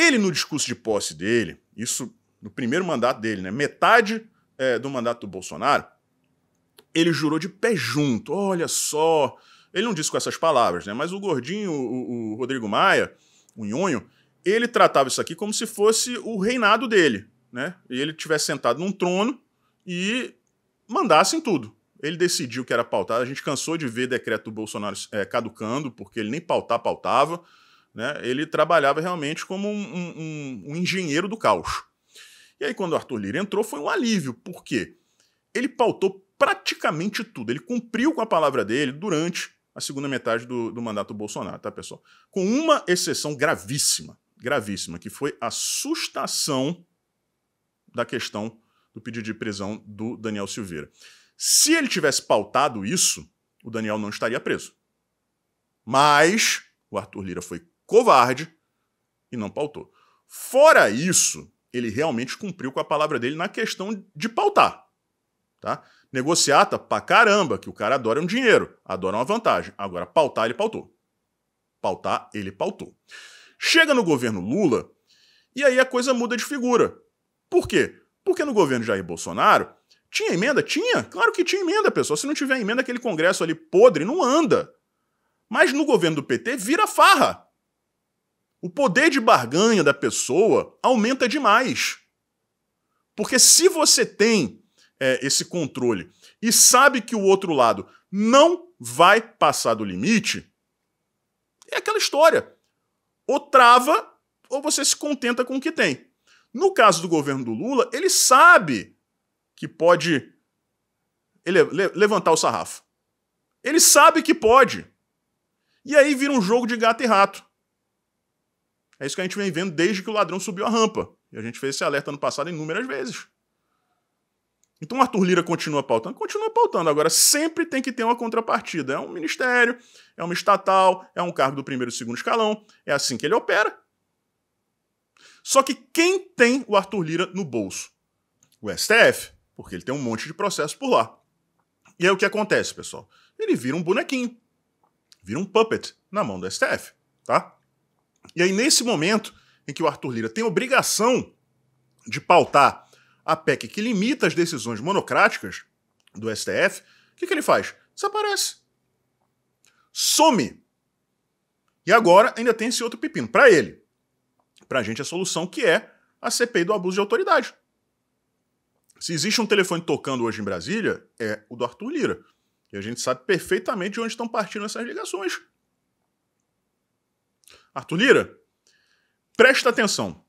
Ele, no discurso de posse dele, isso no primeiro mandato dele, né? Metade é, do mandato do Bolsonaro, ele jurou de pé junto. Olha só. Ele não disse com essas palavras, né? Mas o gordinho, o, o Rodrigo Maia, o Nhonho, ele tratava isso aqui como se fosse o reinado dele, né? E ele tivesse sentado num trono e mandasse em tudo. Ele decidiu que era pautado. A gente cansou de ver decreto do Bolsonaro é, caducando, porque ele nem pautar pautava né, ele trabalhava realmente como um, um, um, engenheiro do caos. E aí, quando o Arthur Lira entrou, foi um alívio, porque ele pautou praticamente tudo. Ele cumpriu com a palavra dele durante a segunda metade do, do mandato do Bolsonaro, tá, pessoal? Com uma exceção gravíssima, gravíssima, que foi a sustação da questão do pedido de prisão do Daniel Silveira. Se ele tivesse pautado isso, o Daniel não estaria preso. Mas o Arthur Lira foi covarde e não pautou. Fora isso, ele realmente cumpriu com a palavra dele na questão de pautar. Tá? Negociata tá pra caramba, que o cara adora um dinheiro, adora uma vantagem. Agora, pautar, ele pautou. Pautar, ele pautou. Chega no governo Lula e aí a coisa muda de figura. Por quê? Porque no governo Jair Bolsonaro tinha emenda? Tinha, claro que tinha emenda, pessoal. Se não tiver emenda, aquele congresso ali podre não anda. Mas no governo do PT vira farra. O poder de barganha da pessoa aumenta demais. Porque se você tem é, esse controle e sabe que o outro lado não vai passar do limite, é aquela história. Ou trava ou você se contenta com o que tem. No caso do governo do Lula, ele sabe que pode ele, le, levantar o sarrafo. Ele sabe que pode. E aí vira um jogo de gato e rato. É isso que a gente vem vendo desde que o ladrão subiu a rampa. E a gente fez esse alerta no passado inúmeras vezes. Então o Arthur Lira continua pautando? Continua pautando. Agora, sempre tem que ter uma contrapartida. É um ministério, é uma estatal, é um cargo do primeiro e segundo escalão. É assim que ele opera. Só que quem tem o Arthur Lira no bolso? O STF, porque ele tem um monte de processo por lá. E aí o que acontece, pessoal? Ele vira um bonequinho, vira um puppet na mão do STF, tá? E aí, nesse momento em que o Arthur Lira tem obrigação de pautar a PEC que limita as decisões monocráticas do STF, o que, que ele faz? Desaparece. Some. E agora ainda tem esse outro pepino. Para ele, para a gente, a solução que é a CPI do abuso de autoridade. Se existe um telefone tocando hoje em Brasília, é o do Arthur Lira. E a gente sabe perfeitamente de onde estão partindo essas ligações. Arthur Lira, presta atenção.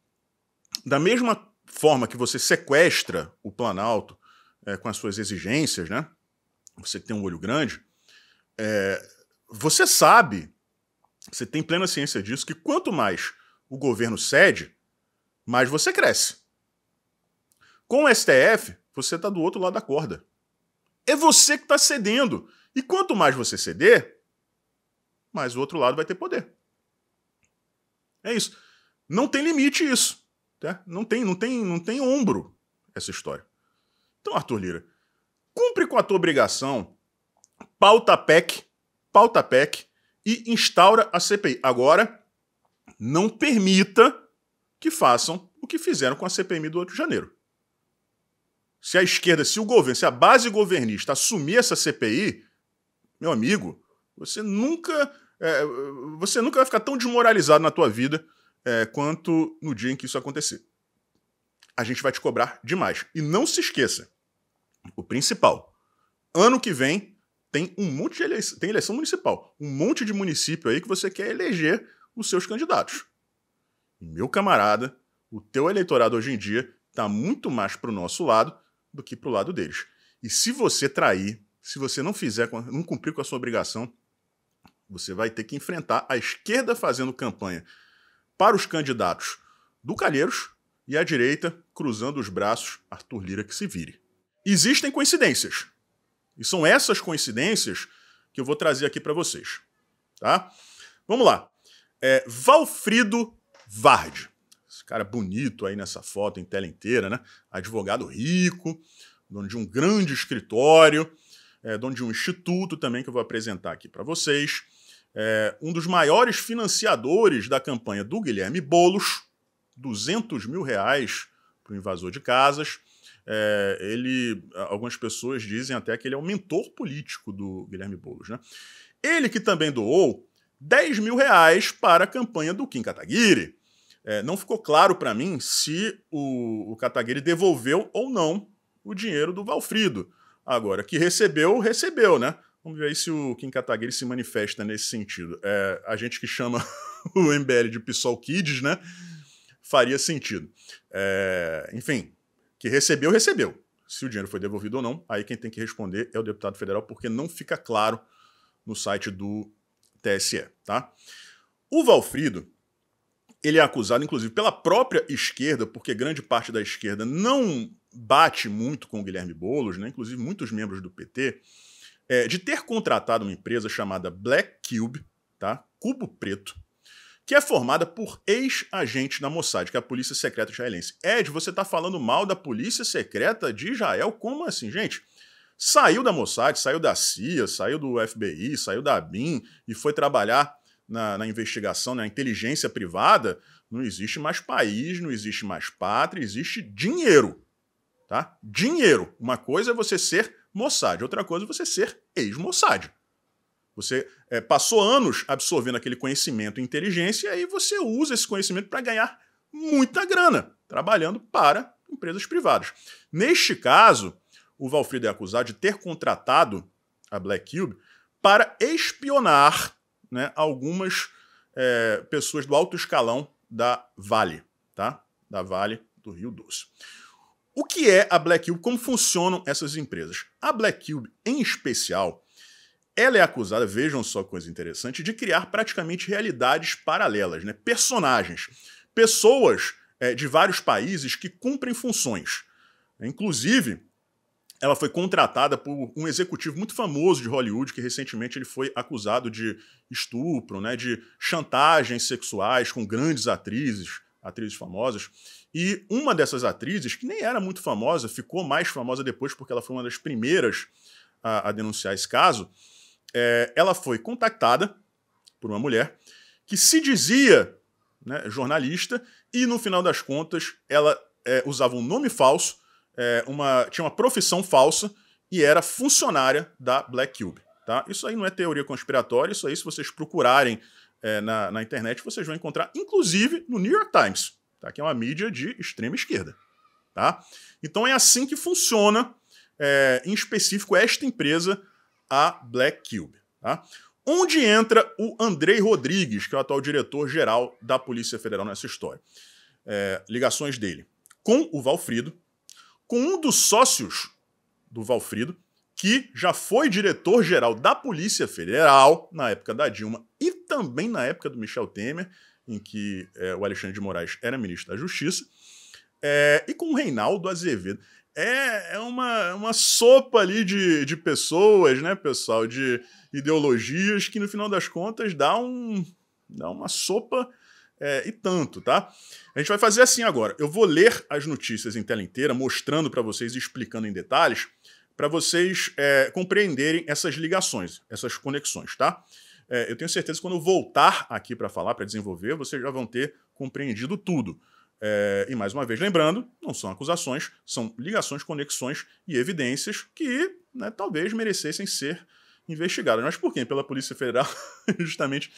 Da mesma forma que você sequestra o Planalto é, com as suas exigências, né? Você tem um olho grande. É, você sabe, você tem plena ciência disso, que quanto mais o governo cede, mais você cresce. Com o STF, você está do outro lado da corda. É você que está cedendo. E quanto mais você ceder, mais o outro lado vai ter poder. É isso. Não tem limite isso. Tá? Não, tem, não, tem, não tem ombro essa história. Então, Arthur Lira, cumpre com a tua obrigação, pauta PEC, pauta PEC e instaura a CPI. Agora, não permita que façam o que fizeram com a CPMI do 8 de janeiro. Se a esquerda, se o governo, se a base governista assumir essa CPI, meu amigo, você nunca é, você nunca vai ficar tão desmoralizado na tua vida é, quanto no dia em que isso acontecer. A gente vai te cobrar demais. E não se esqueça, o principal, ano que vem tem um monte de eleição, tem eleição municipal, um monte de município aí que você quer eleger os seus candidatos. Meu camarada, o teu eleitorado hoje em dia está muito mais para o nosso lado do que para o lado deles. E se você trair, se você não fizer, não cumprir com a sua obrigação, você vai ter que enfrentar a esquerda fazendo campanha para os candidatos do Calheiros e a direita cruzando os braços, Arthur Lira que se vire. Existem coincidências. E são essas coincidências que eu vou trazer aqui para vocês. Tá? Vamos lá. É, Valfrido Vard, Esse cara bonito aí nessa foto em tela inteira, né? Advogado rico, dono de um grande escritório, é, dono de um instituto também que eu vou apresentar aqui para vocês é, um dos maiores financiadores da campanha do Guilherme Bolos, 200 mil reais para o invasor de casas. É, ele, algumas pessoas dizem até que ele é o mentor político do Guilherme Bolos, né? Ele que também doou 10 mil reais para a campanha do Kim Kataguiri. É, não ficou claro para mim se o, o Kataguiri devolveu ou não o dinheiro do Valfrido. Agora, que recebeu, recebeu, né? Vamos ver aí se o Kim Kataguiri se manifesta nesse sentido. É, a gente que chama o MBL de PSOL Kids, né? Faria sentido. É, enfim, que recebeu, recebeu. Se o dinheiro foi devolvido ou não, aí quem tem que responder é o deputado federal, porque não fica claro no site do TSE, tá? O Valfrido, ele é acusado, inclusive, pela própria esquerda, porque grande parte da esquerda não bate muito com o Guilherme Boulos, né? Inclusive, muitos membros do PT é, de ter contratado uma empresa chamada Black Cube, tá? Cubo Preto, que é formada por ex-agentes da Mossad, que é a Polícia Secreta Israelense. Ed, você está falando mal da Polícia Secreta de Israel? Como assim, gente? Saiu da Mossad, saiu da CIA, saiu do FBI, saiu da BIM e foi trabalhar na, na investigação, na inteligência privada. Não existe mais país, não existe mais pátria, existe dinheiro. Tá? Dinheiro. Uma coisa é você ser Mossad. Outra coisa é você ser ex-Mossad. Você é, passou anos absorvendo aquele conhecimento e inteligência e aí você usa esse conhecimento para ganhar muita grana trabalhando para empresas privadas. Neste caso, o Valfrido é acusado de ter contratado a Black Cube para espionar né, algumas é, pessoas do alto escalão da Vale, tá? Da Vale do Rio Doce. O que é a Black Cube? Como funcionam essas empresas? A Black Cube, em especial, ela é acusada, vejam só coisa interessante, de criar praticamente realidades paralelas, né? personagens, pessoas é, de vários países que cumprem funções. Inclusive, ela foi contratada por um executivo muito famoso de Hollywood que recentemente ele foi acusado de estupro, né, de chantagens sexuais com grandes atrizes, atrizes famosas. E uma dessas atrizes, que nem era muito famosa, ficou mais famosa depois porque ela foi uma das primeiras a, a denunciar esse caso, é, ela foi contactada por uma mulher que se dizia né, jornalista e no final das contas ela é, usava um nome falso, é, uma, tinha uma profissão falsa e era funcionária da Black Cube. Tá? Isso aí não é teoria conspiratória, isso aí se vocês procurarem é, na, na internet vocês vão encontrar, inclusive no New York Times tá? que é uma mídia de extrema esquerda. Tá? Então é assim que funciona, é, em específico, esta empresa, a Black Cube. Tá? Onde entra o Andrei Rodrigues, que é o atual diretor-geral da Polícia Federal nessa história? É, ligações dele com o Valfrido, com um dos sócios do Valfrido, que já foi diretor-geral da Polícia Federal na época da Dilma e também na época do Michel Temer, em que é, o Alexandre de Moraes era ministro da Justiça, é, e com o Reinaldo Azevedo. É, é uma, é uma sopa ali de, de pessoas, né, pessoal, de ideologias, que no final das contas dá, um, dá uma sopa é, e tanto, tá? A gente vai fazer assim agora. Eu vou ler as notícias em tela inteira, mostrando para vocês, explicando em detalhes, para vocês é, compreenderem essas ligações, essas conexões, tá? é, eu tenho certeza que quando eu voltar aqui para falar, para desenvolver, vocês já vão ter compreendido tudo. É, e mais uma vez, lembrando, não são acusações, são ligações, conexões e evidências que né, talvez merecessem ser investigadas. Mas por quem? Pela Polícia Federal, justamente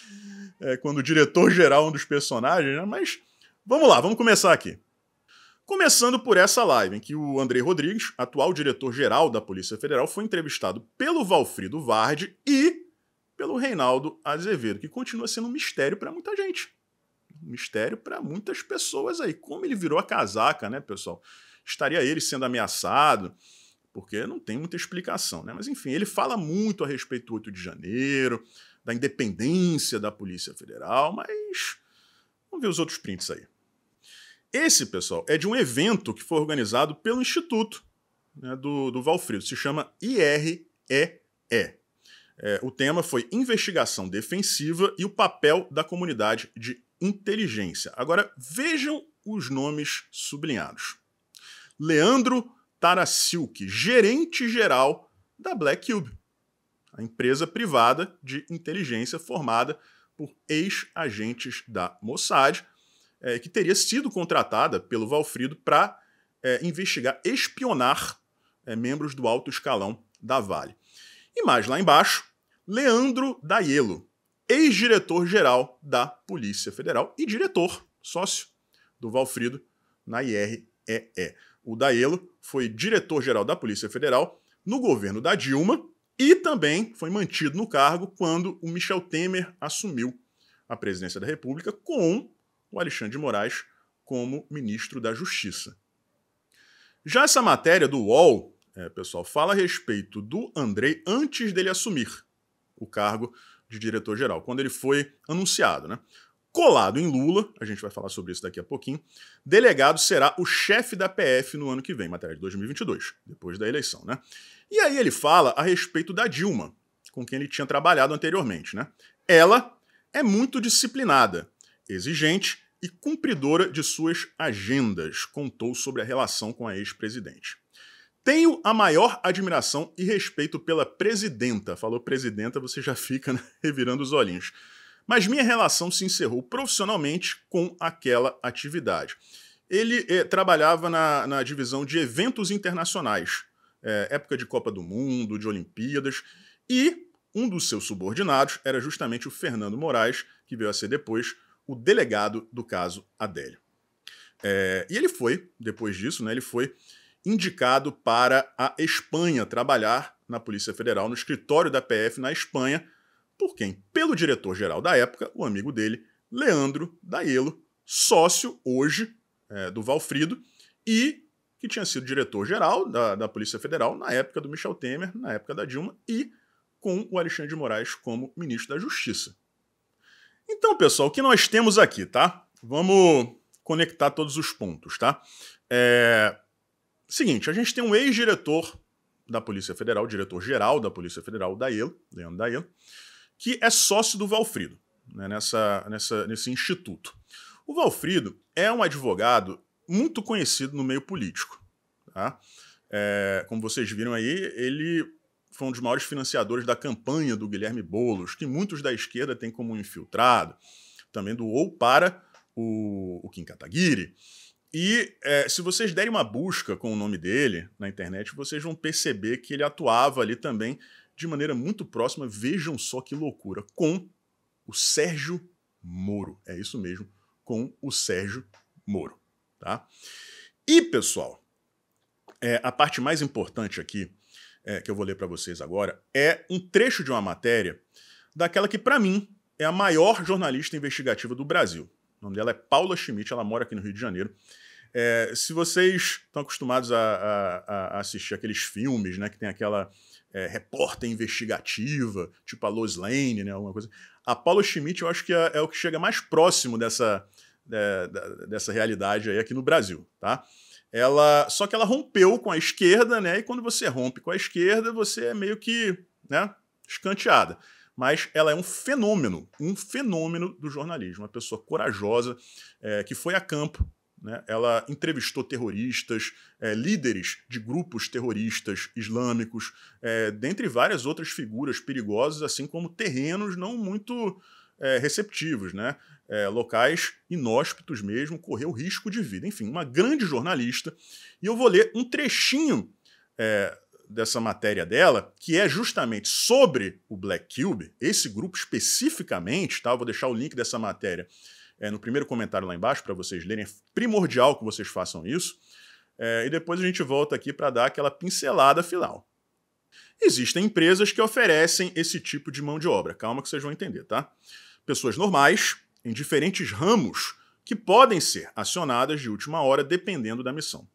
é, quando o diretor-geral é um dos personagens. Né? Mas vamos lá, vamos começar aqui. Começando por essa live, em que o Andrei Rodrigues, atual diretor-geral da Polícia Federal, foi entrevistado pelo Valfrido Vardi e pelo Reinaldo Azevedo, que continua sendo um mistério para muita gente. Um mistério para muitas pessoas aí. Como ele virou a casaca, né, pessoal? Estaria ele sendo ameaçado? Porque não tem muita explicação, né? Mas enfim, ele fala muito a respeito do 8 de janeiro, da independência da Polícia Federal, mas vamos ver os outros prints aí. Esse, pessoal, é de um evento que foi organizado pelo Instituto né, do, do Valfrido, se chama IREE. É, o tema foi investigação defensiva e o papel da comunidade de inteligência. Agora vejam os nomes sublinhados. Leandro Tarasilk, gerente geral da Black Cube, a empresa privada de inteligência formada por ex-agentes da Mossad, é, que teria sido contratada pelo Valfrido para é, investigar, espionar é, membros do alto escalão da Vale. E mais lá embaixo, Leandro Daiello, ex-diretor-geral da Polícia Federal e diretor, sócio do Valfrido na IREE. O Daiello foi diretor-geral da Polícia Federal no governo da Dilma e também foi mantido no cargo quando o Michel Temer assumiu a presidência da República com o Alexandre de Moraes como ministro da Justiça. Já essa matéria do UOL é, pessoal, fala a respeito do Andrei antes dele assumir o cargo de diretor-geral, quando ele foi anunciado, né? Colado em Lula, a gente vai falar sobre isso daqui a pouquinho, delegado será o chefe da PF no ano que vem, matéria de 2022, depois da eleição, né? E aí ele fala a respeito da Dilma, com quem ele tinha trabalhado anteriormente, né? Ela é muito disciplinada, exigente e cumpridora de suas agendas, contou sobre a relação com a ex-presidente. Tenho a maior admiração e respeito pela presidenta. Falou presidenta, você já fica né, revirando os olhinhos. Mas minha relação se encerrou profissionalmente com aquela atividade. Ele eh, trabalhava na, na, divisão de eventos internacionais, eh, época de Copa do Mundo, de Olimpíadas, e um dos seus subordinados era justamente o Fernando Moraes, que veio a ser depois o delegado do caso Adélio. Eh, e ele foi, depois disso, né, ele foi indicado para a Espanha trabalhar na Polícia Federal, no escritório da PF na Espanha, por quem? Pelo diretor-geral da época, o amigo dele, Leandro Daiello, sócio hoje é, do Valfrido e que tinha sido diretor-geral da, da Polícia Federal na época do Michel Temer, na época da Dilma e com o Alexandre de Moraes como ministro da Justiça. Então, pessoal, o que nós temos aqui, tá? Vamos conectar todos os pontos, tá? É, Seguinte, a gente tem um ex-diretor da Polícia Federal, diretor-geral da Polícia Federal, Daelo, Leandro Daelo, que é sócio do Valfrido, né, nessa, nessa, nesse instituto. O Valfrido é um advogado muito conhecido no meio político. Tá? É, como vocês viram aí, ele foi um dos maiores financiadores da campanha do Guilherme Boulos, que muitos da esquerda têm como infiltrado, também doou para o, o Kim Kataguiri. E é, se vocês derem uma busca com o nome dele na internet, vocês vão perceber que ele atuava ali também de maneira muito próxima, vejam só que loucura, com o Sérgio Moro. É isso mesmo, com o Sérgio Moro. Tá? E, pessoal, é, a parte mais importante aqui, é, que eu vou ler para vocês agora, é um trecho de uma matéria daquela que, para mim, é a maior jornalista investigativa do Brasil. O nome dela é Paula Schmidt, ela mora aqui no Rio de Janeiro. É, se vocês estão acostumados a, a, a, assistir aqueles filmes, né, que tem aquela é, repórter investigativa, tipo a Lois Lane, né, alguma coisa. A Paulo Schmidt, eu acho que é, é o que chega mais próximo dessa, é, dessa realidade aí aqui no Brasil, tá? Ela, só que ela rompeu com a esquerda, né? E quando você rompe com a esquerda, você é meio que, né, escanteada mas ela é um fenômeno, um fenômeno do jornalismo, uma pessoa corajosa é, que foi a campo né? Ela entrevistou terroristas, é, líderes de grupos terroristas islâmicos, é, dentre várias outras figuras perigosas, assim como terrenos não muito é, receptivos, né? É, locais inóspitos mesmo, correu risco de vida. Enfim, uma grande jornalista. E eu vou ler um trechinho é, dessa matéria dela, que é justamente sobre o Black Cube, esse grupo especificamente, tá? Eu vou deixar o link dessa matéria é, no primeiro comentário lá embaixo para vocês lerem. É primordial que vocês façam isso. É, e depois a gente volta aqui para dar aquela pincelada final. Existem empresas que oferecem esse tipo de mão de obra. Calma que vocês vão entender, tá? Pessoas normais, em diferentes ramos, que podem ser acionadas de última hora dependendo da missão.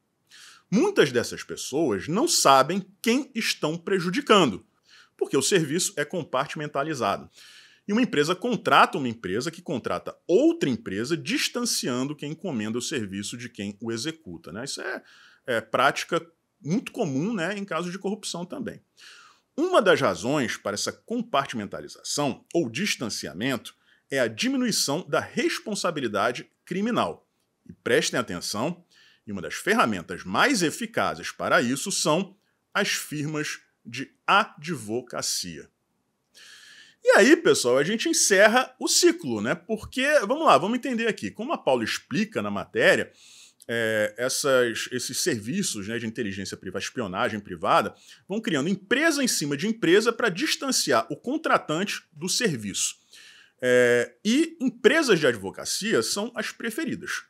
Muitas dessas pessoas não sabem quem estão prejudicando, porque o serviço é compartimentalizado. E uma empresa contrata uma empresa que contrata outra empresa, distanciando quem encomenda o serviço de quem o executa. Né? Isso é, é prática muito comum né, em casos de corrupção também. Uma das razões para essa compartimentalização ou distanciamento é a diminuição da responsabilidade criminal. E prestem atenção, e uma das ferramentas mais eficazes para isso são as firmas de advocacia. E aí, pessoal, a gente encerra o ciclo, né? Porque, vamos lá, vamos entender aqui. Como a Paula explica na matéria, é, essas, esses serviços né, de inteligência privada, espionagem privada, vão criando empresa em cima de empresa para distanciar o contratante do serviço. É, e empresas de advocacia são as preferidas.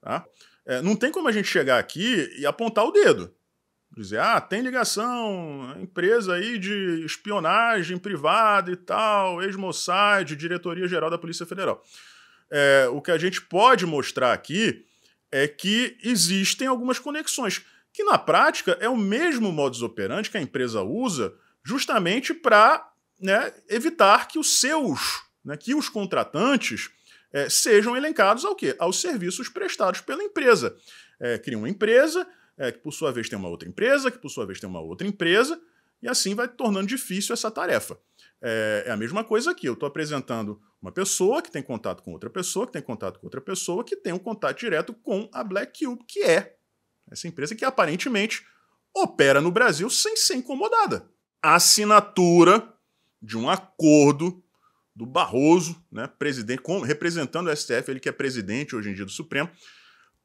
Tá? É, não tem como a gente chegar aqui e apontar o dedo dizer, ah, tem ligação, empresa aí de espionagem privada e tal, ex-Mossad, diretoria-geral da Polícia Federal. É, o que a gente pode mostrar aqui é que existem algumas conexões, que na prática é o mesmo modus operandi que a empresa usa justamente para né, evitar que os seus, né, que os contratantes é, sejam elencados ao quê? Aos serviços prestados pela empresa. É, cria uma empresa, é, que por sua vez tem uma outra empresa, que por sua vez tem uma outra empresa, e assim vai tornando difícil essa tarefa. É, é a mesma coisa aqui, eu estou apresentando uma pessoa que tem contato com outra pessoa, que tem contato com outra pessoa, que tem um contato direto com a Black Cube, que é essa empresa que aparentemente opera no Brasil sem ser incomodada. A assinatura de um acordo do Barroso, né, presidente, com, representando o STF, ele que é presidente hoje em dia do Supremo,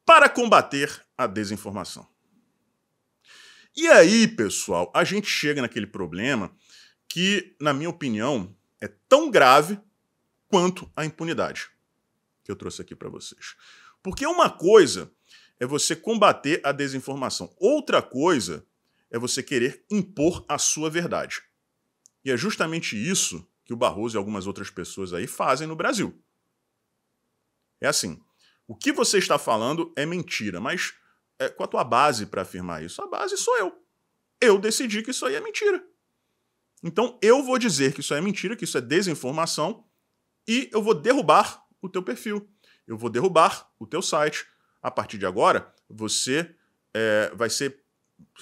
para combater a desinformação. E aí, pessoal, a gente chega naquele problema que, na minha opinião, é tão grave quanto a impunidade que eu trouxe aqui para vocês. Porque uma coisa é você combater a desinformação, outra coisa é você querer impor a sua verdade. E é justamente isso que o Barroso e algumas outras pessoas aí fazem no Brasil. É assim, o que você está falando é mentira, mas é, qual a tua base para afirmar isso? A base sou eu. Eu decidi que isso aí é mentira. Então eu vou dizer que isso é mentira, que isso é desinformação, e eu vou derrubar o teu perfil. Eu vou derrubar o teu site. A partir de agora, você é, vai ser.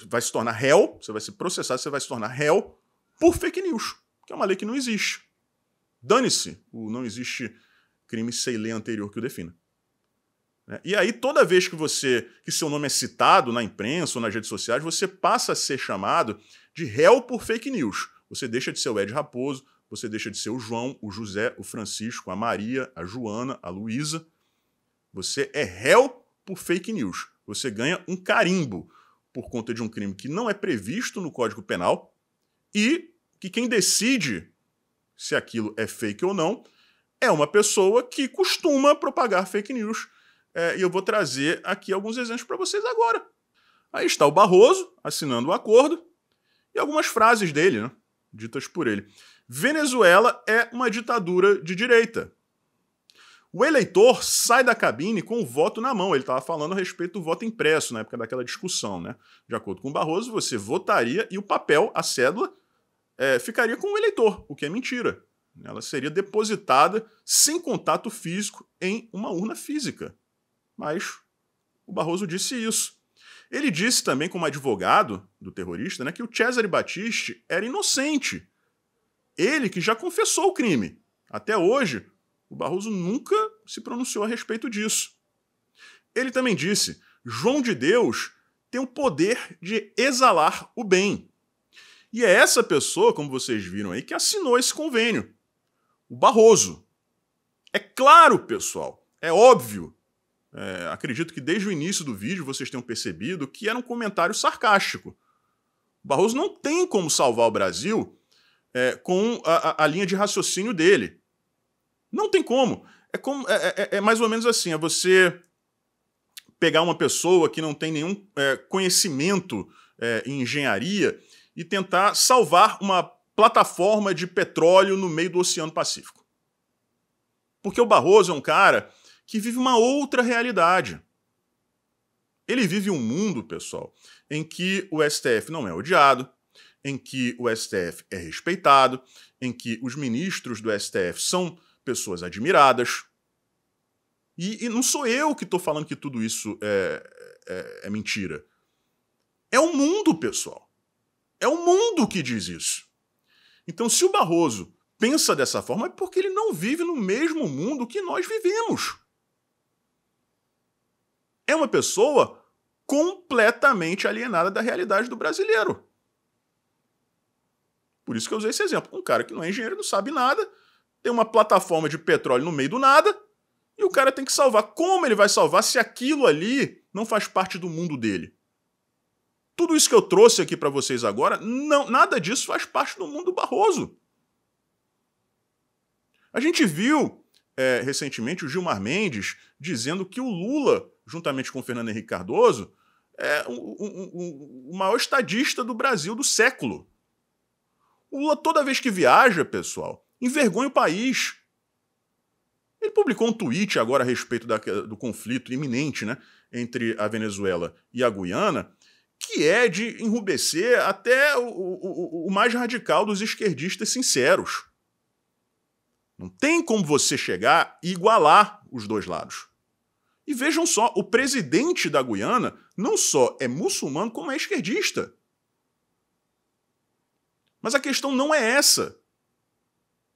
vai se tornar réu, você vai ser processado, você vai se tornar réu por fake news, que é uma lei que não existe. Dane-se, o não existe crime sem lei anterior que o defina. Né? E aí, toda vez que você que seu nome é citado na imprensa ou nas redes sociais, você passa a ser chamado de réu por fake news. Você deixa de ser o Ed Raposo, você deixa de ser o João, o José, o Francisco, a Maria, a Joana, a Luísa. Você é réu por fake news. Você ganha um carimbo por conta de um crime que não é previsto no Código Penal e que quem decide se aquilo é fake ou não é uma pessoa que costuma propagar fake news é, e eu vou trazer aqui alguns exemplos para vocês agora. Aí está o Barroso assinando o acordo e algumas frases dele, né, ditas por ele. Venezuela é uma ditadura de direita. O eleitor sai da cabine com o voto na mão. Ele estava falando a respeito do voto impresso na época daquela discussão, né? De acordo com o Barroso, você votaria e o papel, a cédula, é, ficaria com o eleitor, o que é mentira. Ela seria depositada sem contato físico em uma urna física. Mas o Barroso disse isso. Ele disse também, como advogado do terrorista, né, que o Cesare Batiste era inocente. Ele que já confessou o crime. Até hoje, o Barroso nunca se pronunciou a respeito disso. Ele também disse: João de Deus tem o poder de exalar o bem. E é essa pessoa, como vocês viram aí, que assinou esse convênio. O Barroso. É claro, pessoal, é óbvio é, acredito que desde o início do vídeo vocês tenham percebido que era um comentário sarcástico. Barroso não tem como salvar o Brasil é, com a, a, linha de raciocínio dele. Não tem como. É, como, é, é, é mais ou menos assim: é você pegar uma pessoa que não tem nenhum é, conhecimento é, em engenharia e tentar salvar uma plataforma de petróleo no meio do Oceano Pacífico. Porque o Barroso é um cara que vive uma outra realidade. Ele vive um mundo, pessoal, em que o STF não é odiado, em que o STF é respeitado, em que os ministros do STF são pessoas admiradas. E, e não sou eu que estou falando que tudo isso é, é, é mentira. É o mundo, pessoal. É o mundo que diz isso. Então, se o Barroso pensa dessa forma, é porque ele não vive no mesmo mundo que nós vivemos é uma pessoa completamente alienada da realidade do brasileiro. Por isso que eu usei esse exemplo. Um cara que não é engenheiro, não sabe nada, tem uma plataforma de petróleo no meio do nada, e o cara tem que salvar. Como ele vai salvar se aquilo ali não faz parte do mundo dele? Tudo isso que eu trouxe aqui para vocês agora, não, nada disso faz parte do mundo Barroso. A gente viu é, recentemente o Gilmar Mendes dizendo que o Lula juntamente com o Fernando Henrique Cardoso, é o, o, o maior estadista do Brasil do século. O Lula, toda vez que viaja, pessoal, envergonha o país. Ele publicou um tweet agora a respeito da, do conflito iminente né, entre a Venezuela e a Guiana, que é de enrubescer até o, o, o mais radical dos esquerdistas sinceros. Não tem como você chegar e igualar os dois lados. E vejam só, o presidente da Guiana não só é muçulmano, como é esquerdista. Mas a questão não é essa.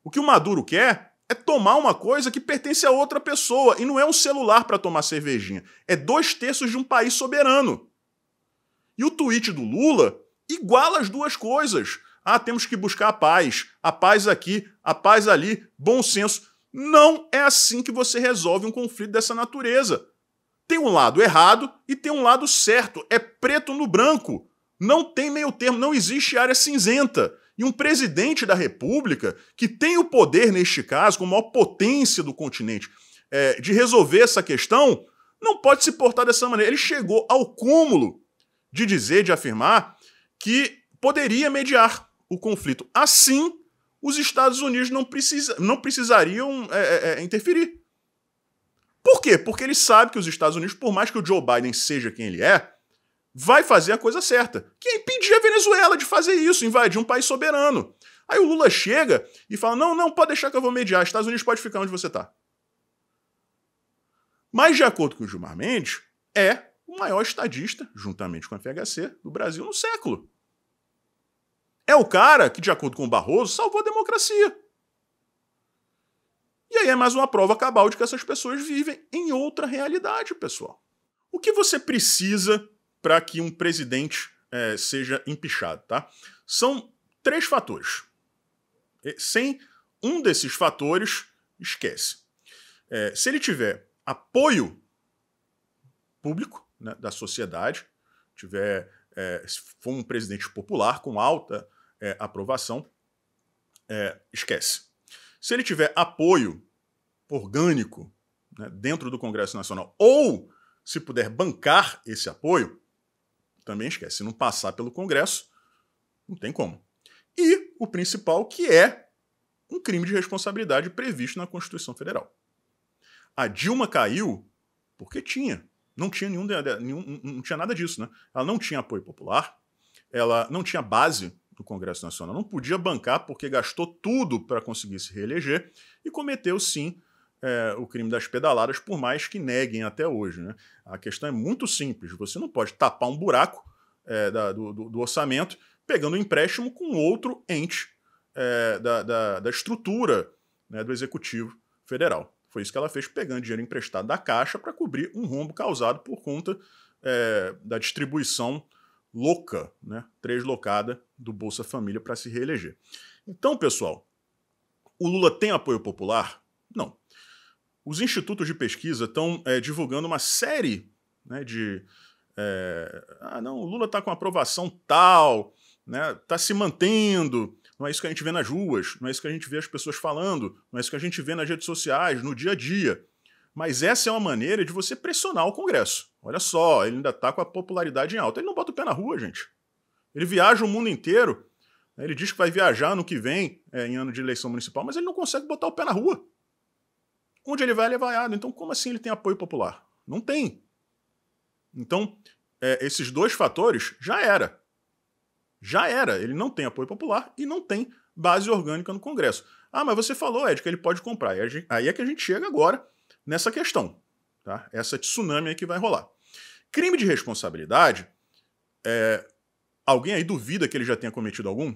O que o Maduro quer é tomar uma coisa que pertence a outra pessoa e não é um celular para tomar cervejinha. É dois terços de um país soberano. E o tweet do Lula iguala as duas coisas. Ah, temos que buscar a paz, a paz aqui, a paz ali, bom senso. Não é assim que você resolve um conflito dessa natureza. Tem um lado errado e tem um lado certo. É preto no branco. Não tem meio termo, não existe área cinzenta. E um presidente da República, que tem o poder, neste caso, com a maior potência do continente, é, de resolver essa questão, não pode se portar dessa maneira. Ele chegou ao cúmulo de dizer, de afirmar, que poderia mediar o conflito. Assim os Estados Unidos não, precisa, não precisariam é, é, é, interferir. Por quê? Porque ele sabe que os Estados Unidos, por mais que o Joe Biden seja quem ele é, vai fazer a coisa certa, que é impedir a Venezuela de fazer isso, invadir um país soberano. Aí o Lula chega e fala: não, não, pode deixar que eu vou mediar, os Estados Unidos pode ficar onde você está. Mas, de acordo com o Gilmar Mendes, é o maior estadista, juntamente com a FHC, do Brasil no século. É o cara que, de acordo com o Barroso, salvou a democracia. E aí é mais uma prova cabal de que essas pessoas vivem em outra realidade, pessoal. O que você precisa para que um presidente é, seja empichado, tá? São três fatores. Sem um desses fatores, esquece. É, se ele tiver apoio público né, da sociedade, tiver é, se for um presidente popular com alta é, aprovação, é, esquece. Se ele tiver apoio orgânico né, dentro do Congresso Nacional ou se puder bancar esse apoio, também esquece. Se não passar pelo Congresso, não tem como. E o principal, que é um crime de responsabilidade previsto na Constituição Federal. A Dilma caiu porque tinha. Não tinha nenhum, nenhum não tinha nada disso, né? Ela não tinha apoio popular, ela não tinha base do Congresso Nacional. Não podia bancar porque gastou tudo para conseguir se reeleger e cometeu, sim, é, o crime das pedaladas, por mais que neguem até hoje. Né? A questão é muito simples: você não pode tapar um buraco é, da, do, do, orçamento pegando um empréstimo com outro ente é, da, da, da, estrutura né, do Executivo Federal. Foi isso que ela fez, pegando dinheiro emprestado da Caixa para cobrir um rombo causado por conta é, da distribuição louca, né? Três locada do Bolsa Família para se reeleger. Então, pessoal, o Lula tem apoio popular? Não. Os institutos de pesquisa estão é, divulgando uma série né, de. É, ah, não, o Lula está com aprovação tal, né, tá se mantendo. Não é isso que a gente vê nas ruas, não é isso que a gente vê as pessoas falando, não é isso que a gente vê nas redes sociais, no dia a dia. Mas essa é uma maneira de você pressionar o Congresso. Olha só, ele ainda está com a popularidade em alta. Ele não bota o pé na rua, gente. Ele viaja o mundo inteiro. Ele diz que vai viajar no que vem, é, em ano de eleição municipal, mas ele não consegue botar o pé na rua. Onde ele vai, ele é vaiado. Então, como assim ele tem apoio popular? Não tem. Então, é, esses dois fatores já era. Já era. Ele não tem apoio popular e não tem base orgânica no Congresso. Ah, mas você falou, Ed, que ele pode comprar. Aí é que a gente chega agora nessa questão, tá? Essa tsunami aí que vai rolar. Crime de responsabilidade, é, alguém aí duvida que ele já tenha cometido algum?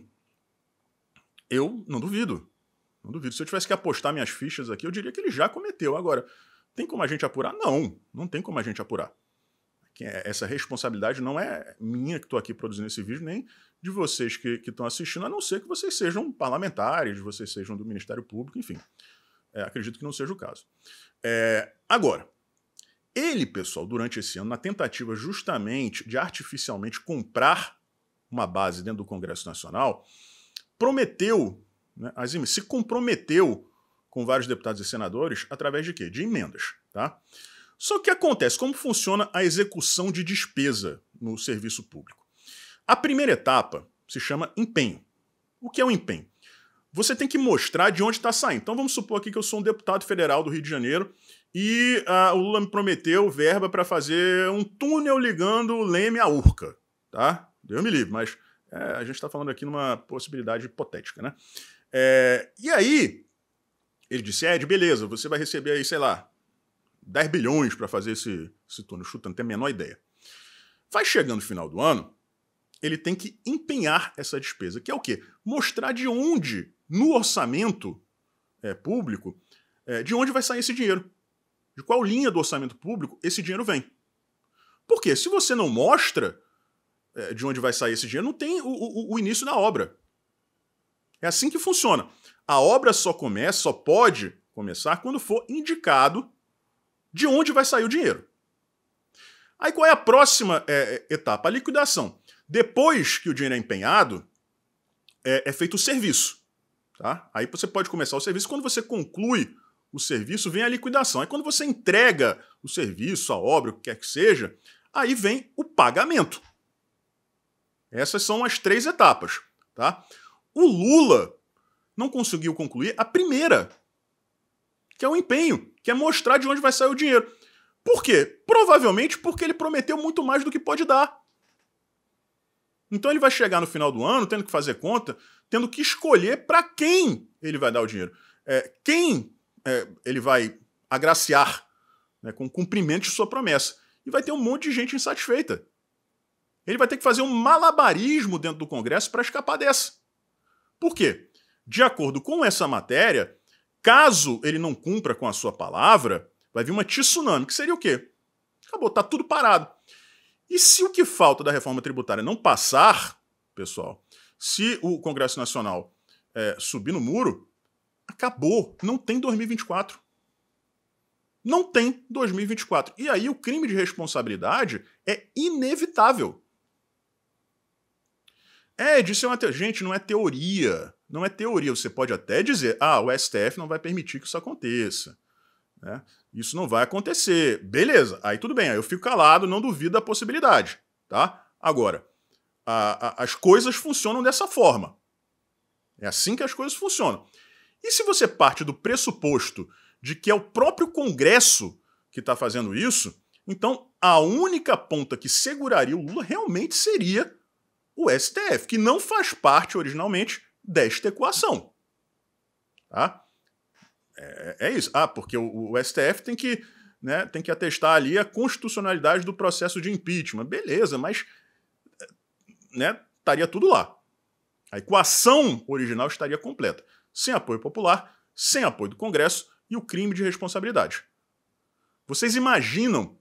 Eu não duvido. Não duvido. Se eu tivesse que apostar minhas fichas aqui, eu diria que ele já cometeu. Agora, tem como a gente apurar? Não, não tem como a gente apurar. É, essa responsabilidade não é minha que estou aqui produzindo esse vídeo, nem de vocês que estão assistindo, a não ser que vocês sejam parlamentares, vocês sejam do Ministério Público, enfim. É, acredito que não seja o caso. É, agora, ele, pessoal, durante esse ano, na tentativa justamente de artificialmente comprar uma base dentro do Congresso Nacional, prometeu, né, se comprometeu com vários deputados e senadores através de quê? De emendas, tá? Só que acontece, como funciona a execução de despesa no serviço público? A primeira etapa se chama empenho. O que é o empenho? você tem que mostrar de onde está saindo. Então vamos supor aqui que eu sou um deputado federal do Rio de Janeiro e uh, o Lula me prometeu verba para fazer um túnel ligando o Leme à Urca, tá? deu me livre, mas é, a gente está falando aqui numa possibilidade hipotética, né? É, e aí, ele disse, Ed, beleza, você vai receber aí, sei lá, 10 bilhões para fazer esse, esse túnel, chutando, não tenho a menor ideia. Vai chegando o final do ano, ele tem que empenhar essa despesa, que é o quê? Mostrar de onde no orçamento é, público é, de onde vai sair esse dinheiro. De qual linha do orçamento público esse dinheiro vem. Porque se você não mostra é, de onde vai sair esse dinheiro, não tem o, o, o início da obra. É assim que funciona. A obra só começa, só pode começar quando for indicado de onde vai sair o dinheiro. Aí qual é a próxima é, é etapa? A liquidação. Depois que o dinheiro é empenhado, é, é feito o serviço. Tá? Aí você pode começar o serviço. Quando você conclui o serviço, vem a liquidação. Aí quando você entrega o serviço, a obra, o que quer que seja, aí vem o pagamento. Essas são as três etapas. Tá? O Lula não conseguiu concluir a primeira, que é o empenho, que é mostrar de onde vai sair o dinheiro. Por quê? Provavelmente porque ele prometeu muito mais do que pode dar. Então ele vai chegar no final do ano tendo que fazer conta, tendo que escolher para quem ele vai dar o dinheiro. É, quem é, ele vai agraciar né, com o cumprimento de sua promessa. E vai ter um monte de gente insatisfeita. Ele vai ter que fazer um malabarismo dentro do Congresso para escapar dessa. Por quê? De acordo com essa matéria, caso ele não cumpra com a sua palavra, vai vir uma tsunami, que seria o quê? Acabou, tá tudo parado. E se o que falta da reforma tributária não passar, pessoal, se o Congresso Nacional é, subir no muro, acabou. Não tem 2024. Não tem 2024. E aí o crime de responsabilidade é inevitável. É, disse uma te... gente, não é teoria. Não é teoria. Você pode até dizer, ah, o STF não vai permitir que isso aconteça. Né? Isso não vai acontecer. Beleza, aí tudo bem, aí eu fico calado, não duvido da possibilidade. Tá? Agora, a, a, as coisas funcionam dessa forma. É assim que as coisas funcionam. E se você parte do pressuposto de que é o próprio Congresso que está fazendo isso, então a única ponta que seguraria o Lula realmente seria o STF, que não faz parte originalmente desta equação. Tá? é, é isso. Ah, porque o, o STF tem que, né, tem que atestar ali a constitucionalidade do processo de impeachment. Beleza, mas né, estaria tudo lá. A equação original estaria completa. Sem apoio popular, sem apoio do Congresso e o crime de responsabilidade. Vocês imaginam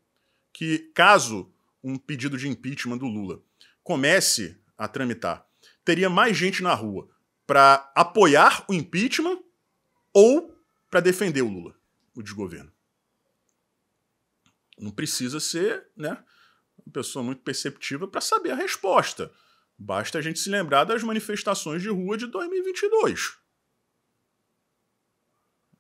que, caso um pedido de impeachment do Lula comece a tramitar, teria mais gente na rua para apoiar o impeachment ou para defender o Lula, o desgoverno. Não precisa ser né, uma pessoa muito perceptiva para saber a resposta. Basta a gente se lembrar das manifestações de rua de 2022.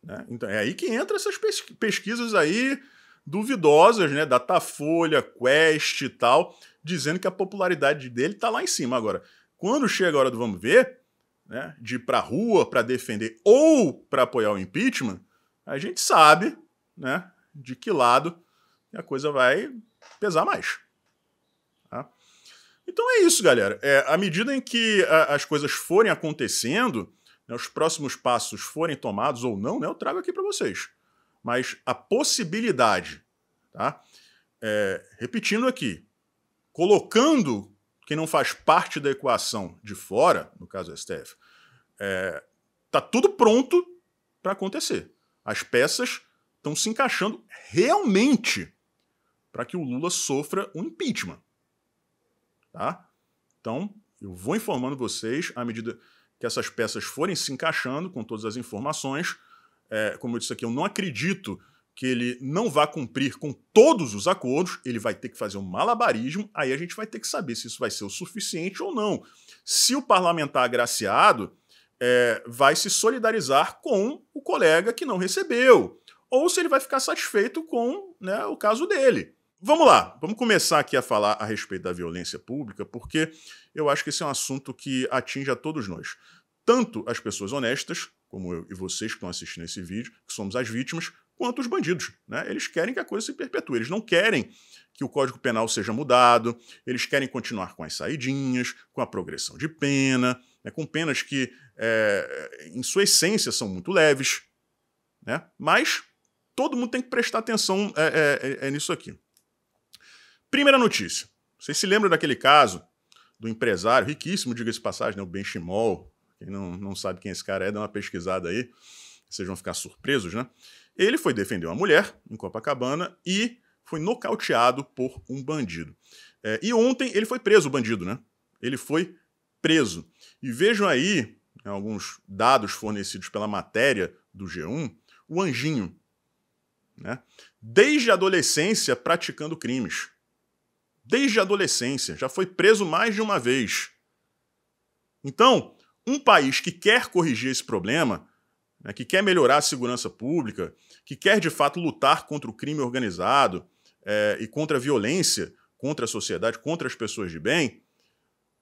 Né? Então, é aí que entram essas pesquisas aí duvidosas, né? Datafolha, Quest e tal, dizendo que a popularidade dele está lá em cima. Agora, quando chega a hora do vamos ver, né, de ir para a rua para defender ou para apoiar o impeachment, a gente sabe né, de que lado a coisa vai pesar mais. Tá? Então é isso, galera. É, à medida em que a, as coisas forem acontecendo, né, os próximos passos forem tomados ou não, né, eu trago aqui para vocês. Mas a possibilidade, tá? É, repetindo aqui, colocando quem não faz parte da equação de fora, no caso do STF, é, tá tudo pronto para acontecer. As peças estão se encaixando realmente para que o Lula sofra um impeachment. Tá? Então, eu vou informando vocês à medida que essas peças forem se encaixando com todas as informações. É, como eu disse aqui, eu não acredito que ele não vai cumprir com todos os acordos, ele vai ter que fazer um malabarismo, aí a gente vai ter que saber se isso vai ser o suficiente ou não. Se o parlamentar agraciado é, vai se solidarizar com o colega que não recebeu, ou se ele vai ficar satisfeito com né, o caso dele. Vamos lá, vamos começar aqui a falar a respeito da violência pública, porque eu acho que esse é um assunto que atinge a todos nós. Tanto as pessoas honestas, como eu e vocês que estão assistindo esse vídeo, que somos as vítimas, quanto os bandidos. Né? Eles querem que a coisa se perpetue, eles não querem que o Código Penal seja mudado, eles querem continuar com as saidinhas, com a progressão de pena, né? com penas que, é, em sua essência, são muito leves. Né? Mas todo mundo tem que prestar atenção é, é, é, é nisso aqui. Primeira notícia. Vocês se lembram daquele caso do empresário riquíssimo, diga-se passagem, né? o Benchimol. Quem não, não sabe quem é esse cara é, dá uma pesquisada aí. Vocês vão ficar surpresos, né? Ele foi defender uma mulher em Copacabana e foi nocauteado por um bandido. É, e ontem ele foi preso, o bandido, né? Ele foi preso. E vejam aí né, alguns dados fornecidos pela matéria do G1, o anjinho. Né? Desde a adolescência praticando crimes. Desde a adolescência, já foi preso mais de uma vez. Então, um país que quer corrigir esse problema, né, que quer melhorar a segurança pública, que quer de fato lutar contra o crime organizado é, e contra a violência, contra a sociedade, contra as pessoas de bem,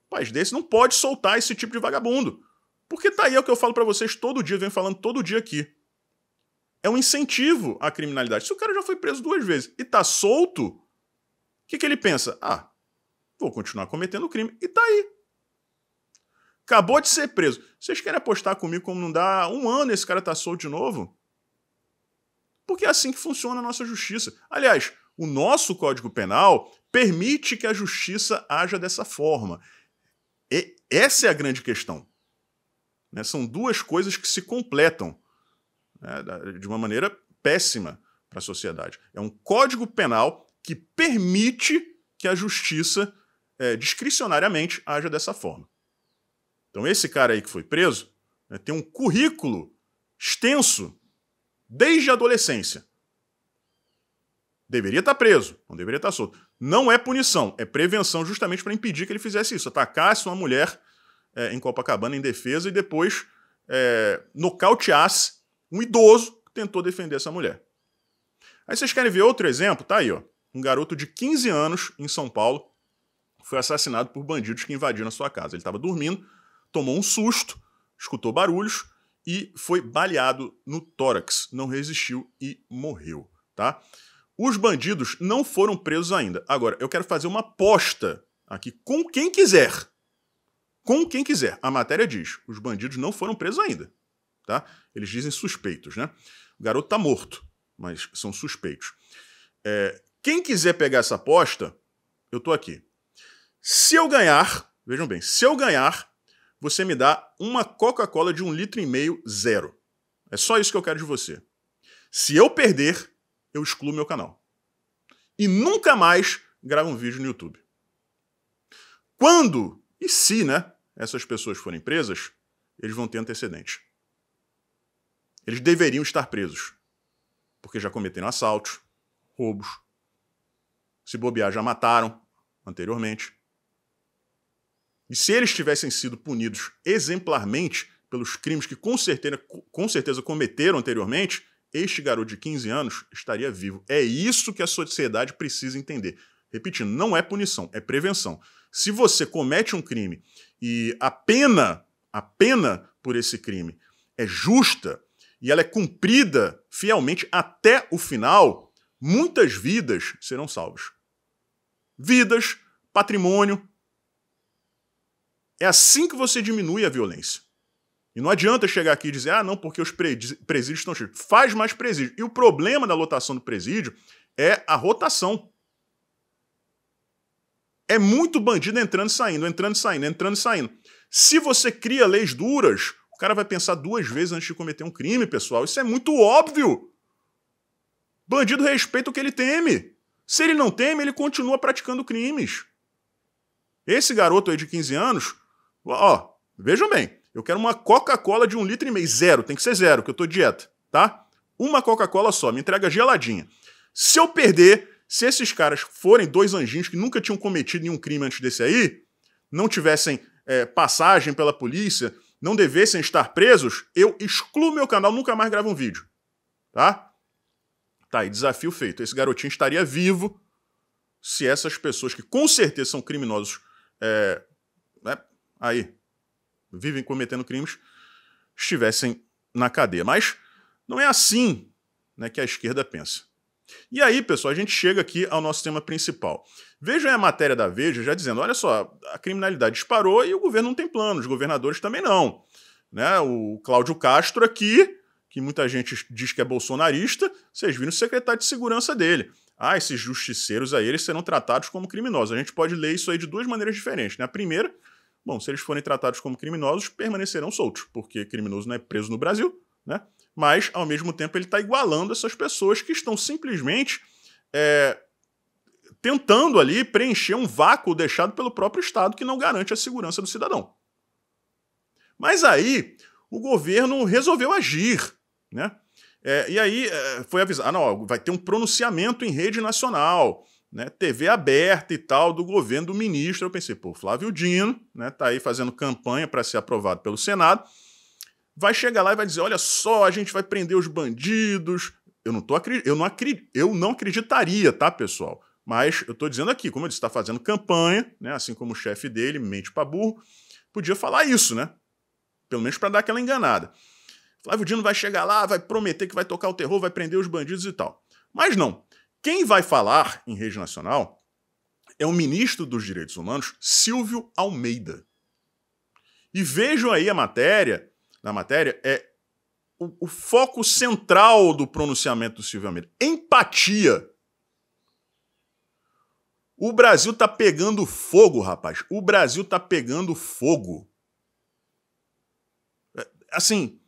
um país desse não pode soltar esse tipo de vagabundo. Porque tá aí é o que eu falo para vocês todo dia, vem falando todo dia aqui. É um incentivo à criminalidade. Se o cara já foi preso duas vezes e tá solto, o que, que ele pensa? Ah, vou continuar cometendo crime. E tá aí. Acabou de ser preso. Vocês querem apostar comigo como não dá um ano esse cara tá solto de novo? porque é assim que funciona a nossa justiça. Aliás, o nosso Código Penal permite que a justiça haja dessa forma. E essa é a grande questão. Né? São duas coisas que se completam né? de uma maneira péssima para a sociedade. É um Código Penal que permite que a justiça é, discricionariamente haja dessa forma. Então, esse cara aí que foi preso né, tem um currículo extenso desde a adolescência. Deveria estar tá preso, não deveria estar tá solto. Não é punição, é prevenção justamente para impedir que ele fizesse isso. Atacasse uma mulher é, em Copacabana em defesa e depois é, nocauteasse um idoso que tentou defender essa mulher. Aí vocês querem ver outro exemplo? Tá aí, ó. Um garoto de 15 anos em São Paulo foi assassinado por bandidos que invadiram a sua casa. Ele estava dormindo, tomou um susto, escutou barulhos, e foi baleado no tórax, não resistiu e morreu, tá? Os bandidos não foram presos ainda. Agora, eu quero fazer uma aposta aqui com quem quiser. Com quem quiser. A matéria diz: os bandidos não foram presos ainda, tá? Eles dizem suspeitos, né? O garoto tá morto, mas são suspeitos. É, quem quiser pegar essa aposta, eu tô aqui. Se eu ganhar, vejam bem, se eu ganhar, você me dá uma Coca-Cola de um litro e meio zero. É só isso que eu quero de você. Se eu perder, eu excluo meu canal. E nunca mais gravo um vídeo no YouTube. Quando e se, né, essas pessoas forem presas, eles vão ter antecedentes. Eles deveriam estar presos, porque já cometeram assaltos, roubos, se bobear já mataram anteriormente. E se eles tivessem sido punidos exemplarmente pelos crimes que com certeza, com certeza cometeram anteriormente, este garoto de 15 anos estaria vivo. É isso que a sociedade precisa entender. Repetindo, não é punição, é prevenção. Se você comete um crime e a pena, a pena por esse crime é justa e ela é cumprida fielmente até o final, muitas vidas serão salvas. Vidas, patrimônio, é assim que você diminui a violência. E não adianta chegar aqui e dizer, ah, não, porque os presídios estão cheios. Faz mais presídio. E o problema da lotação do presídio é a rotação. É muito bandido entrando e saindo, entrando e saindo, entrando e saindo. Se você cria leis duras, o cara vai pensar duas vezes antes de cometer um crime, pessoal. Isso é muito óbvio. Bandido respeita o que ele teme. Se ele não teme, ele continua praticando crimes. Esse garoto aí de 15 anos Ó, vejam bem, eu quero uma Coca-Cola de um litro e meio, zero, tem que ser zero, que eu tô dieta, tá? Uma Coca-Cola só, me entrega geladinha. Se eu perder, se esses caras forem dois anjinhos que nunca tinham cometido nenhum crime antes desse aí, não tivessem é, passagem pela polícia, não devessem estar presos, eu excluo meu canal, nunca mais gravo um vídeo. Tá? Tá e desafio feito. Esse garotinho estaria vivo se essas pessoas, que com certeza são criminosos, é, aí vivem cometendo crimes estivessem na cadeia. Mas não é assim né, que a esquerda pensa. E aí, pessoal, a gente chega aqui ao nosso tema principal. Vejam a matéria da Veja já dizendo: olha só, a criminalidade disparou e o governo não tem plano, os governadores também não. Né? O Cláudio Castro aqui, que muita gente diz que é bolsonarista, vocês viram o secretário de segurança dele. Ah, esses justiceiros aí, eles serão tratados como criminosos. A gente pode ler isso aí de duas maneiras diferentes. Né? A primeira Bom, se eles forem tratados como criminosos, permanecerão soltos, porque criminoso não é preso no Brasil, né? Mas, ao mesmo tempo, ele está igualando essas pessoas que estão simplesmente é, tentando ali preencher um vácuo deixado pelo próprio Estado que não garante a segurança do cidadão. Mas aí o governo resolveu agir, né? É, e aí é, foi avisado, ah, não, vai ter um pronunciamento em rede nacional né, TV aberta e tal, do governo do ministro. Eu pensei, pô, Flávio Dino né, tá aí fazendo campanha para ser aprovado pelo Senado, vai chegar lá e vai dizer: olha só, a gente vai prender os bandidos. Eu não, tô, eu não, eu não acreditaria, tá, pessoal? Mas eu estou dizendo aqui, como ele está fazendo campanha, né, assim como o chefe dele, mente para burro, podia falar isso, né? Pelo menos para dar aquela enganada. Flávio Dino vai chegar lá, vai prometer que vai tocar o terror, vai prender os bandidos e tal. Mas não. Quem vai falar em rede nacional é o ministro dos Direitos Humanos, Silvio Almeida. E vejam aí a matéria, na matéria é o, o foco central do pronunciamento do Silvio Almeida, empatia. O Brasil tá pegando fogo, rapaz. O Brasil tá pegando fogo. É, assim,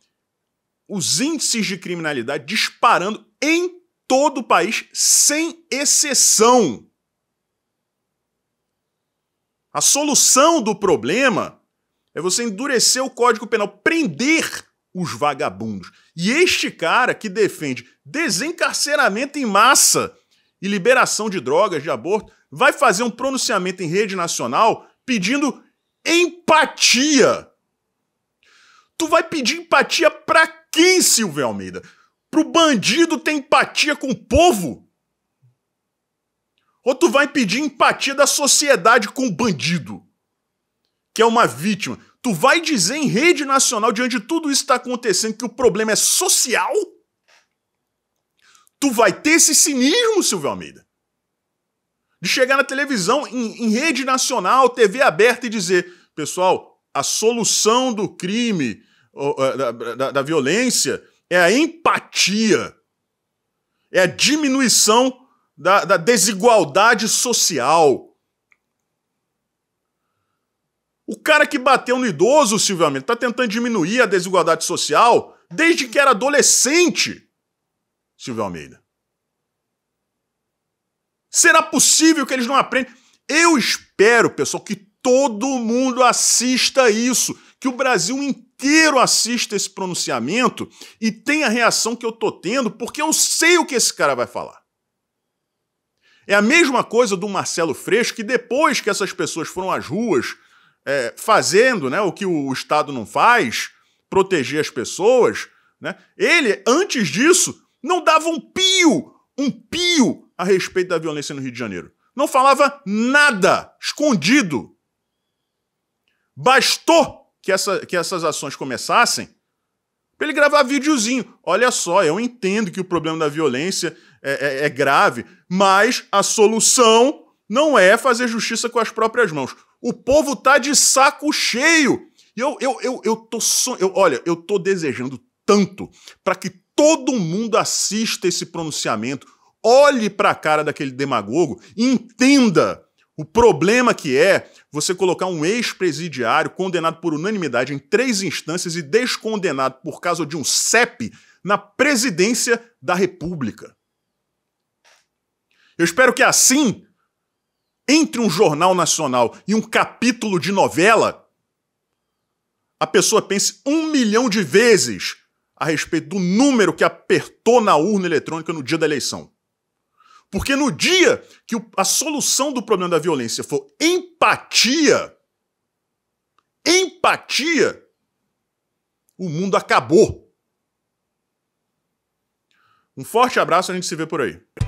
os índices de criminalidade disparando em todo o país, sem exceção. A solução do problema é você endurecer o Código Penal, prender os vagabundos. E este cara que defende desencarceramento em massa e liberação de drogas, de aborto, vai fazer um pronunciamento em rede nacional pedindo empatia. Tu vai pedir empatia para quem, Silvio Almeida? Pro bandido ter empatia com o povo? Ou tu vai pedir empatia da sociedade com o bandido, que é uma vítima? Tu vai dizer em rede nacional, diante de tudo isso que está acontecendo, que o problema é social? Tu vai ter esse cinismo, Silvio Almeida, de chegar na televisão, em, em rede nacional, TV aberta e dizer: pessoal, a solução do crime, da, da, da violência, é a empatia, é a diminuição da, da desigualdade social. O cara que bateu no idoso, Silvio Almeida, está tentando diminuir a desigualdade social desde que era adolescente, Silvio Almeida. Será possível que eles não aprendam? Eu espero, pessoal, que todo mundo assista isso, que o Brasil entenda inteiro assista esse pronunciamento e tenha a reação que eu tô tendo, porque eu sei o que esse cara vai falar. É a mesma coisa do Marcelo Freixo, que depois que essas pessoas foram às ruas é, fazendo né, o que o Estado não faz, proteger as pessoas, né, ele, antes disso, não dava um pio, um pio a respeito da violência no Rio de Janeiro. Não falava nada, escondido. Bastou que, essa, que essas ações começassem, para ele gravar videozinho. Olha só, eu entendo que o problema da violência é, é, é grave, mas a solução não é fazer justiça com as próprias mãos. O povo tá de saco cheio. E eu, eu, eu, eu tô son... eu, Olha, eu tô desejando tanto para que todo mundo assista esse pronunciamento, olhe para a cara daquele demagogo entenda o problema que é você colocar um ex-presidiário condenado por unanimidade em três instâncias e descondenado por causa de um CEP na presidência da República. Eu espero que assim, entre um jornal nacional e um capítulo de novela, a pessoa pense um milhão de vezes a respeito do número que apertou na urna eletrônica no dia da eleição. Porque no dia que a solução do problema da violência for empatia, empatia, o mundo acabou. Um forte abraço, a gente se vê por aí.